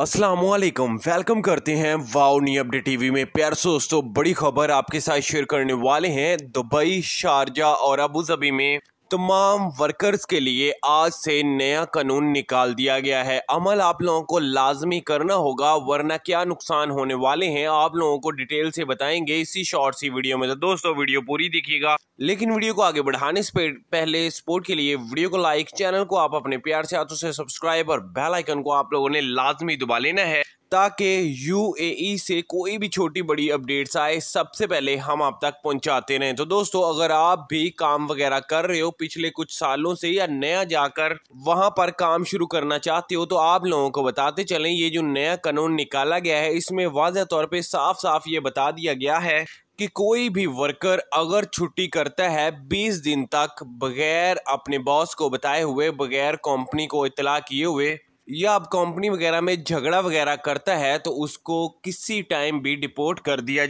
Aslam welcome करते हैं wow नी update TV में प्यार दोस्तों बड़ी खबर आपके साथ शेयर करने वाले हैं दुबई शारजा और अबू धाबी में तमाम वर्कर्स के लिए आज से नया कानून निकाल दिया गया है अमल आप लोगों को लाजमी करना होगा वरना क्या नुकसान होने वाले हैं आप लोगों को डिटेल से बताएंगे इसी शॉर्ट सी वीडियो में तो दोस्तों वीडियो पूरी देखिएगा लेकिन वीडियो को आगे बढ़ाने से पहले सपोर्ट के लिए वीडियो को लाइक चैनल को आप अपने प्यार से हाथों से सब्सक्राइब और बेलाइकन को आप लोगों ने लाजमी दबा लेना है ताकि यूएई e से कोई भी छोटी बड़ी अपडेट्स आए सबसे पहले हम आप तक पहुंचाते रहें तो दोस्तों अगर आप भी काम वगैरह कर रहे हो पिछले कुछ सालों से या नया जाकर वहां पर काम शुरू करना चाहते हो तो आप लोगों को बताते चलें ये जो नया कानून निकाला गया है इसमें वाजह तौर पर साफ साफ ये बता दिया गया है कि कोई भी वर्कर अगर छुट्टी करता है 20 दिन तक बगैर अपने बॉस को बताए हुए बगैर कंपनी को इतला किए हुए या अब कंपनी वगैरह में झगड़ा वगैरह करता है तो उसको किसी टाइम भी डिपोर्ट कर दिया जाए